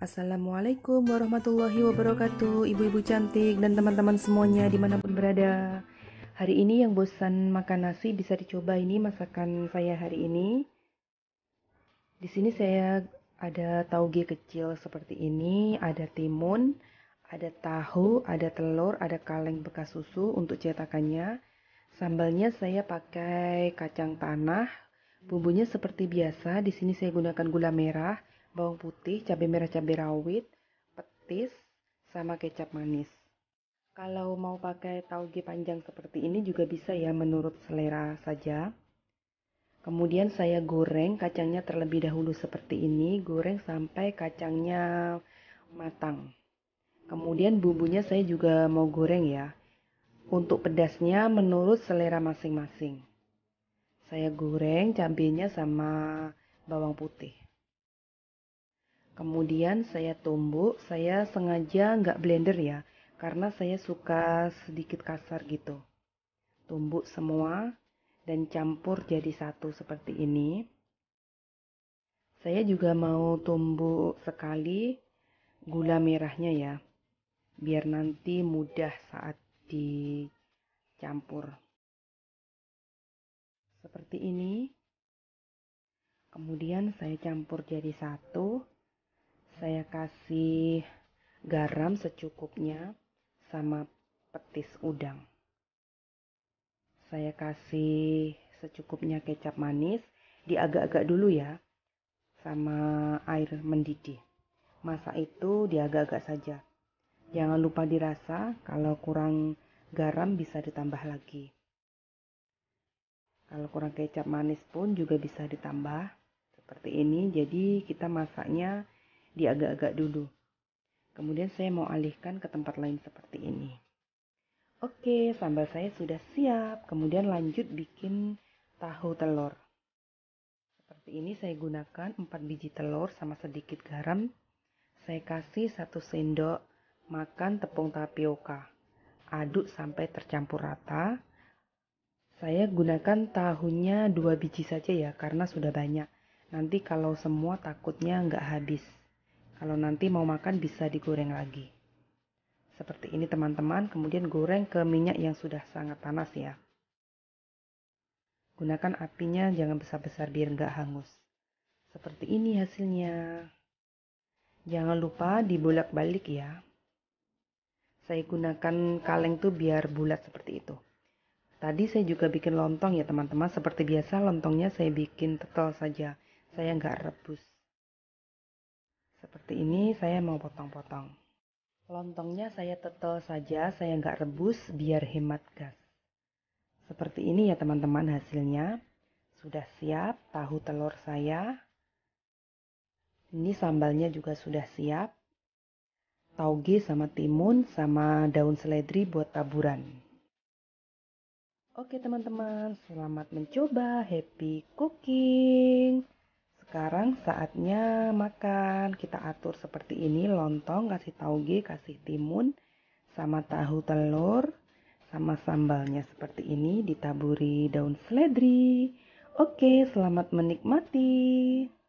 Assalamualaikum warahmatullahi wabarakatuh Ibu-ibu cantik dan teman-teman semuanya dimanapun berada Hari ini yang bosan makan nasi bisa dicoba ini masakan saya hari ini Di sini saya ada tauge kecil seperti ini Ada timun, ada tahu, ada telur, ada kaleng bekas susu untuk cetakannya Sambalnya saya pakai kacang tanah Bumbunya seperti biasa, di sini saya gunakan gula merah, bawang putih, cabai merah, cabai rawit, petis, sama kecap manis. Kalau mau pakai tauge panjang seperti ini juga bisa ya menurut selera saja. Kemudian saya goreng kacangnya terlebih dahulu seperti ini, goreng sampai kacangnya matang. Kemudian bumbunya saya juga mau goreng ya. Untuk pedasnya menurut selera masing-masing. Saya goreng cabenya sama bawang putih. Kemudian saya tumbuk, saya sengaja nggak blender ya, karena saya suka sedikit kasar gitu. Tumbuk semua dan campur jadi satu seperti ini. Saya juga mau tumbuk sekali gula merahnya ya, biar nanti mudah saat dicampur. Seperti ini. Kemudian saya campur jadi satu saya kasih garam secukupnya sama petis udang. Saya kasih secukupnya kecap manis, di agak agak dulu ya, sama air mendidih. Masa itu di agak agak saja. Jangan lupa dirasa, kalau kurang garam bisa ditambah lagi. Kalau kurang kecap manis pun juga bisa ditambah. Seperti ini, jadi kita masaknya di agak-agak dulu. Kemudian saya mau alihkan ke tempat lain seperti ini. Oke, sambal saya sudah siap. Kemudian lanjut bikin tahu telur. Seperti ini saya gunakan 4 biji telur sama sedikit garam. Saya kasih 1 sendok makan tepung tapioka. Aduk sampai tercampur rata. Saya gunakan tahunya 2 biji saja ya karena sudah banyak. Nanti kalau semua takutnya nggak habis. Kalau nanti mau makan bisa digoreng lagi. Seperti ini teman-teman, kemudian goreng ke minyak yang sudah sangat panas ya. Gunakan apinya jangan besar-besar biar nggak hangus. Seperti ini hasilnya. Jangan lupa dibolak-balik ya. Saya gunakan kaleng tuh biar bulat seperti itu. Tadi saya juga bikin lontong ya teman-teman. Seperti biasa lontongnya saya bikin tetel saja. Saya nggak rebus. Seperti ini saya mau potong-potong. Lontongnya saya tetel saja, saya nggak rebus biar hemat gas. Seperti ini ya teman-teman hasilnya. Sudah siap tahu telur saya. Ini sambalnya juga sudah siap. Tauge sama timun sama daun seledri buat taburan. Oke teman-teman, selamat mencoba. Happy cooking. Sekarang saatnya makan. Kita atur seperti ini, lontong, kasih tauge, kasih timun, sama tahu telur, sama sambalnya seperti ini, ditaburi daun seledri. Oke, selamat menikmati.